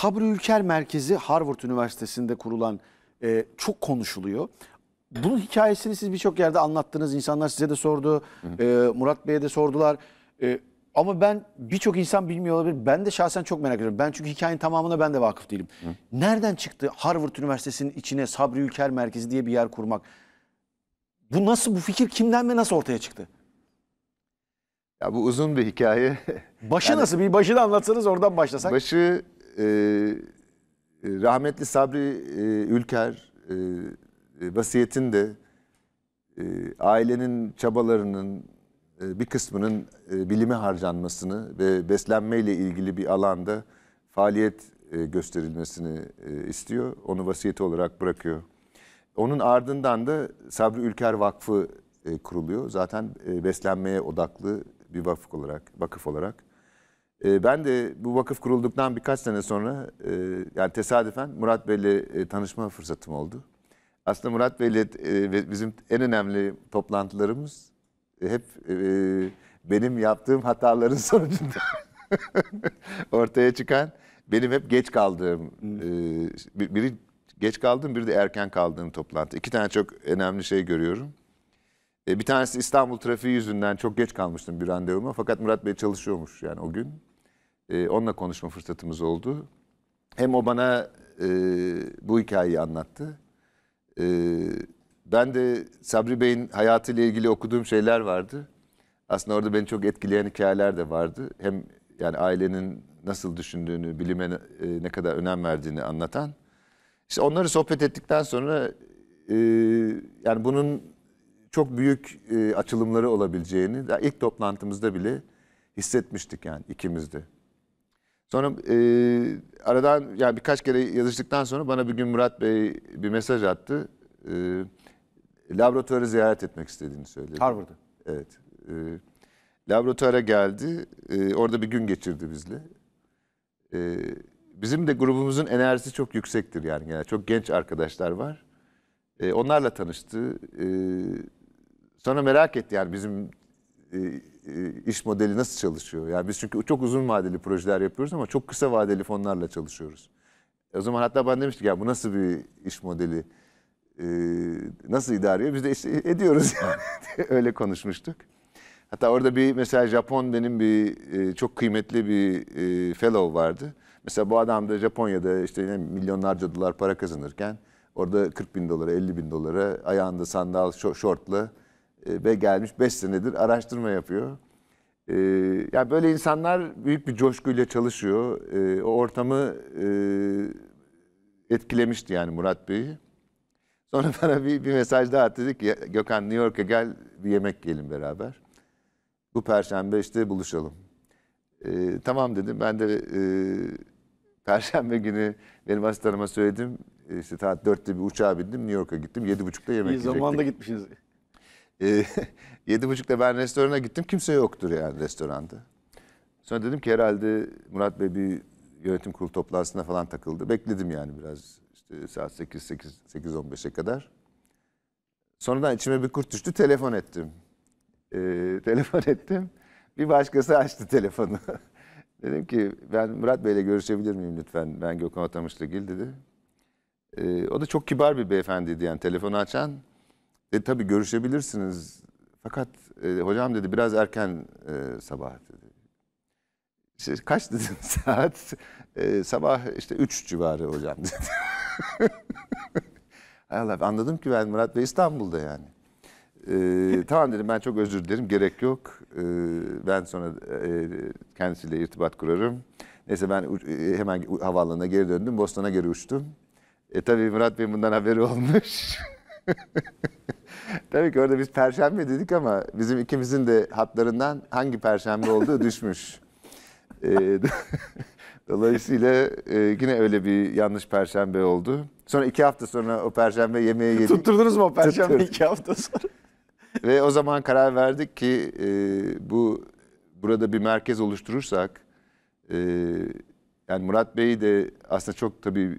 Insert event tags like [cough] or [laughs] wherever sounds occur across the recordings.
Sabri Ülker Merkezi Harvard Üniversitesi'nde kurulan e, çok konuşuluyor. Bunun hikayesini siz birçok yerde anlattınız. İnsanlar size de sordu. E, Murat Bey'e de sordular. E, ama ben birçok insan bilmiyor olabilir. Ben de şahsen çok merak ediyorum. Ben çünkü hikayenin tamamına ben de vakıf değilim. Hı. Nereden çıktı Harvard Üniversitesi'nin içine Sabri Ülker Merkezi diye bir yer kurmak? Bu nasıl bu fikir kimden ve nasıl ortaya çıktı? Ya bu uzun bir hikaye. Başı yani, nasıl? Bir başı da anlatsanız oradan başlasak. Başı ee, e, rahmetli Sabri e, Ülker e, e vasiyetinde e, ailenin çabalarının e, bir kısmının e, bilime harcanmasını ve beslenmeyle ilgili bir alanda faaliyet e, gösterilmesini e, istiyor. Onu vasiyeti olarak bırakıyor. Onun ardından da Sabri Ülker Vakfı e, kuruluyor. Zaten e, beslenmeye odaklı bir vakıf olarak, vakıf olarak. Ee, ben de bu vakıf kurulduktan birkaç sene sonra e, yani tesadüfen Murat Bey'le e, tanışma fırsatım oldu. Aslında Murat Bey'le e, bizim en önemli toplantılarımız hep benim yaptığım hataların [laughs] sonucunda [laughs] ortaya çıkan benim hep geç kaldığım biri geç kaldığım biri de erken kaldığım toplantı. İki tane çok önemli şey görüyorum. bir tanesi İstanbul trafiği yüzünden çok geç kalmıştım bir randevuma fakat Murat Bey çalışıyormuş yani o gün. E, onunla konuşma fırsatımız oldu. Hem o bana e, bu hikayeyi anlattı. E, ben de Sabri Bey'in hayatıyla ilgili okuduğum şeyler vardı. Aslında orada beni çok etkileyen hikayeler de vardı. Hem yani ailenin nasıl düşündüğünü, bilime e, ne kadar önem verdiğini anlatan. İşte onları sohbet ettikten sonra e, yani bunun çok büyük e, açılımları olabileceğini ilk toplantımızda bile hissetmiştik yani ikimiz de. Sonra e, aradan yani birkaç kere yazıştıktan sonra bana bir gün Murat Bey bir mesaj attı. E, laboratuvarı ziyaret etmek istediğini söyledi. Harvard'da. Evet. E, laboratuvara geldi. E, orada bir gün geçirdi bizle. E, bizim de grubumuzun enerjisi çok yüksektir yani. yani çok genç arkadaşlar var. E, onlarla tanıştı. E, sonra merak etti yani bizim... E, e, iş modeli nasıl çalışıyor? Yani biz çünkü çok uzun vadeli projeler yapıyoruz ama çok kısa vadeli fonlarla çalışıyoruz. E, o zaman hatta ben demiştik ya bu nasıl bir iş modeli? Ee, nasıl idare Biz de işte ediyoruz yani. [laughs] Öyle konuşmuştuk. Hatta orada bir mesela Japon benim bir e, çok kıymetli bir fellow vardı. Mesela bu adam da Japonya'da işte milyonlarca dolar para kazanırken orada 40 bin dolara 50 bin dolara ayağında sandal şortla e, ve gelmiş 5 senedir araştırma yapıyor. E, yani böyle insanlar büyük bir coşkuyla çalışıyor. E, o ortamı e, etkilemişti yani Murat Bey. Sonra [laughs] bana bir, bir mesaj daha attı. Dedi ki Gökhan New York'a gel bir yemek yiyelim beraber. Bu perşembe işte buluşalım. E, tamam dedim. Ben de e, perşembe günü benim asistanıma söyledim. İşte saat dörtte bir uçağa bindim. New York'a gittim. Yedi buçukta yemek yiyecektik. İyi zamanda gitmişsiniz. Ee, [laughs] yedi buçukta ben restorana gittim. Kimse yoktur yani restoranda. Sonra dedim ki herhalde Murat Bey bir yönetim kurulu toplantısına falan takıldı. Bekledim yani biraz işte saat 8, 8, 8 15'e kadar. Sonradan içime bir kurt düştü. Telefon ettim. Ee, [laughs] telefon ettim. Bir başkası açtı telefonu. [laughs] dedim ki ben Murat Bey'le görüşebilir miyim lütfen? Ben Gökhan Atamışlıgil dedi. Ee, o da çok kibar bir beyefendiydi yani telefonu açan. E tabii görüşebilirsiniz. Fakat e, hocam dedi biraz erken e, sabah dedi. İşte, kaç dedim [laughs] saat? E, sabah işte üç civarı hocam dedi. [laughs] Allah anladım ki ben Murat Bey İstanbul'da yani. Ee, tamam dedim ben çok özür dilerim gerek yok. Ee, ben sonra e, kendisiyle irtibat kurarım. Neyse ben e, hemen havaalanına geri döndüm. Bostan'a geri uçtum. E tabii Murat Bey bundan haberi olmuş. [laughs] [laughs] Tabii ki orada biz perşembe dedik ama bizim ikimizin de hatlarından hangi perşembe olduğu düşmüş. [laughs] Ee, [laughs] dolayısıyla e, yine öyle bir yanlış perşembe oldu. Sonra iki hafta sonra o perşembe yemeğe yedik. Tutturdunuz mu o perşembe Tuttur. iki hafta sonra? Ve o zaman karar verdik ki e, bu burada bir merkez oluşturursak e, yani Murat Bey'i de aslında çok tabii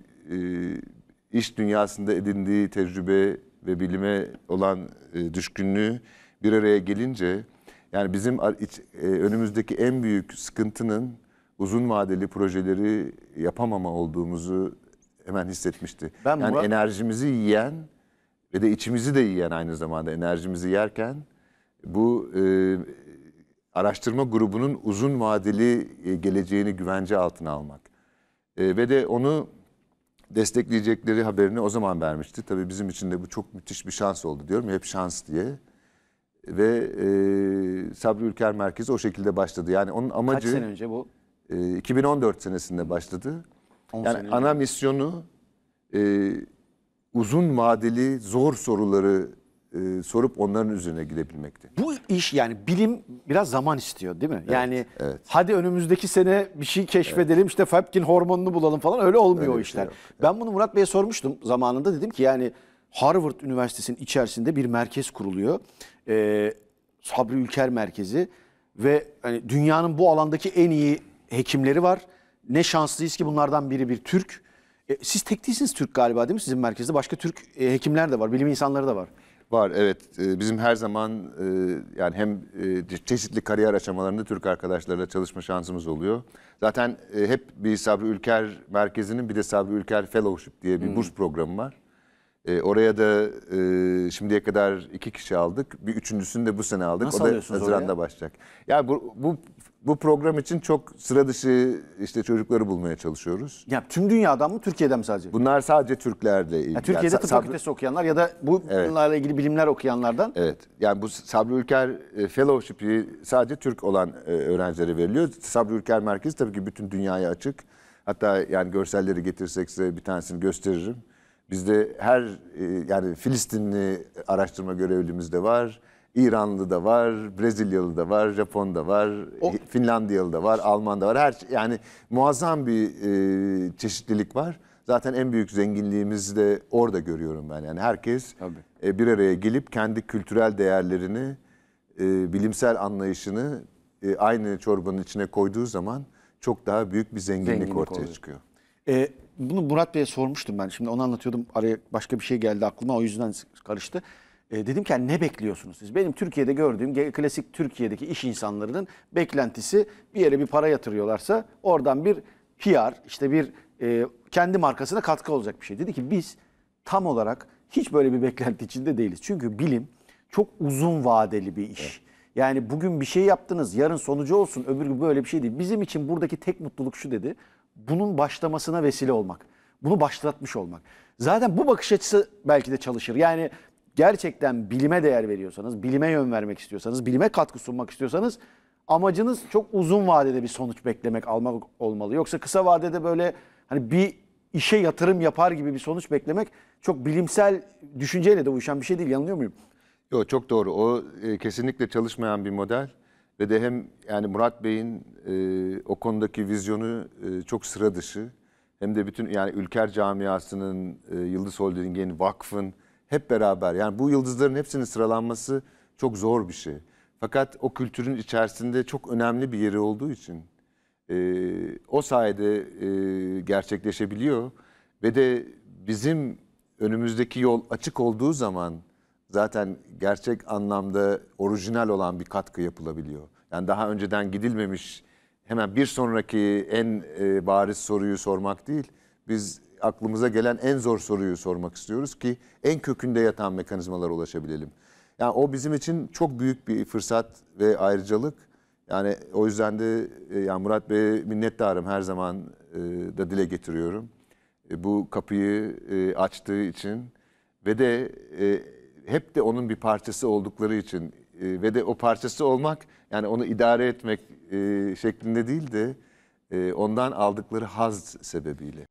iş dünyasında edindiği tecrübe ve bilime olan e, düşkünlüğü bir araya gelince yani bizim iç, e, önümüzdeki en büyük sıkıntının uzun vadeli projeleri yapamama olduğumuzu hemen hissetmişti. Ben yani Murat... enerjimizi yiyen ve de içimizi de yiyen aynı zamanda enerjimizi yerken bu e, araştırma grubunun uzun vadeli e, geleceğini güvence altına almak. E, ve de onu destekleyecekleri haberini o zaman vermişti. Tabii bizim için de bu çok müthiş bir şans oldu diyorum. Hep şans diye. Ve e, Sabri Ülker Merkezi o şekilde başladı. Yani onun amacı... Kaç sene önce bu? E, 2014 senesinde başladı. Yani ana misyonu e, uzun vadeli zor soruları e, sorup onların üzerine gidebilmekti. Bu iş yani bilim biraz zaman istiyor değil mi? Evet, yani evet. hadi önümüzdeki sene bir şey keşfedelim evet. işte Fapkin hormonunu bulalım falan öyle olmuyor öyle o şey işler. Şey evet. ben bunu Murat Bey'e sormuştum zamanında dedim ki yani Harvard Üniversitesi'nin içerisinde bir merkez kuruluyor. Ee, Sabri Ülker Merkezi ve hani dünyanın bu alandaki en iyi hekimleri var. Ne şanslıyız ki bunlardan biri bir Türk. E, siz tek değilsiniz Türk galiba değil mi sizin merkezde? Başka Türk e, hekimler de var, bilim insanları da var. Var evet e, bizim her zaman e, yani hem e, çeşitli kariyer aşamalarında Türk arkadaşlarla çalışma şansımız oluyor. Zaten hep bir Sabri Ülker Merkezi'nin bir de Sabri Ülker Fellowship diye bir hmm. burs programı var. E, oraya da e, şimdiye kadar iki kişi aldık. Bir üçüncüsünü de bu sene aldık. Nasıl o da Haziran'da oraya? başlayacak. Ya bu, bu bu program için çok sıra dışı işte çocukları bulmaya çalışıyoruz. Ya tüm dünyadan mı Türkiye'den mi sadece? Bunlar sadece Türklerle ilgili. Yani Türkiye'de yani, tıp fakültesi okuyanlar ya da bu evet. bunlarla ilgili bilimler okuyanlardan. Evet. Yani bu Sabri Ülker e, Fellowship'i sadece Türk olan e, öğrencilere veriliyor. Sabri Ülker Merkezi tabii ki bütün dünyaya açık. Hatta yani görselleri getirsek size bir tanesini gösteririm. Bizde her e, yani Filistinli araştırma görevlimiz de var. İranlı da var, Brezilyalı da var, Japon da var, o... Finlandiyalı da var, Alman da var. Her şey, yani muazzam bir e, çeşitlilik var. Zaten en büyük zenginliğimizi de orada görüyorum ben. Yani herkes e, bir araya gelip kendi kültürel değerlerini, e, bilimsel anlayışını e, aynı çorbanın içine koyduğu zaman çok daha büyük bir zenginlik, zenginlik ortaya oluyor. çıkıyor. E, bunu Murat Bey'e sormuştum ben. Şimdi onu anlatıyordum. Araya başka bir şey geldi aklıma. O yüzden karıştı. E, dedim ki ne bekliyorsunuz siz? Benim Türkiye'de gördüğüm klasik Türkiye'deki iş insanlarının beklentisi bir yere bir para yatırıyorlarsa oradan bir PR işte bir e, kendi markasına katkı olacak bir şey. Dedi ki biz tam olarak hiç böyle bir beklenti içinde değiliz. Çünkü bilim çok uzun vadeli bir iş. Evet. Yani bugün bir şey yaptınız yarın sonucu olsun öbür gün böyle bir şey değil. Bizim için buradaki tek mutluluk şu dedi bunun başlamasına vesile olmak. Bunu başlatmış olmak. Zaten bu bakış açısı belki de çalışır. Yani gerçekten bilime değer veriyorsanız, bilime yön vermek istiyorsanız, bilime katkı sunmak istiyorsanız amacınız çok uzun vadede bir sonuç beklemek almak olmalı. Yoksa kısa vadede böyle hani bir işe yatırım yapar gibi bir sonuç beklemek çok bilimsel düşünceyle de uyuşan bir şey değil. Yanılıyor muyum? Yok çok doğru. O e, kesinlikle çalışmayan bir model ve de hem yani Murat Bey'in e, o konudaki vizyonu e, çok sıra dışı hem de bütün yani Ülker camiasının, e, Yıldız Holding'in, vakfın hep beraber yani bu yıldızların hepsinin sıralanması çok zor bir şey. Fakat o kültürün içerisinde çok önemli bir yeri olduğu için e, o sayede e, gerçekleşebiliyor ve de bizim önümüzdeki yol açık olduğu zaman zaten gerçek anlamda orijinal olan bir katkı yapılabiliyor. Yani daha önceden gidilmemiş hemen bir sonraki en e, bariz soruyu sormak değil. Biz aklımıza gelen en zor soruyu sormak istiyoruz ki en kökünde yatan mekanizmalara ulaşabilelim. Yani o bizim için çok büyük bir fırsat ve ayrıcalık. Yani o yüzden de e, yani Murat Bey'e minnettarım her zaman e, da dile getiriyorum. E, bu kapıyı e, açtığı için ve de e, hep de onun bir parçası oldukları için e, ve de o parçası olmak yani onu idare etmek e, şeklinde değil de e, ondan aldıkları haz sebebiyle.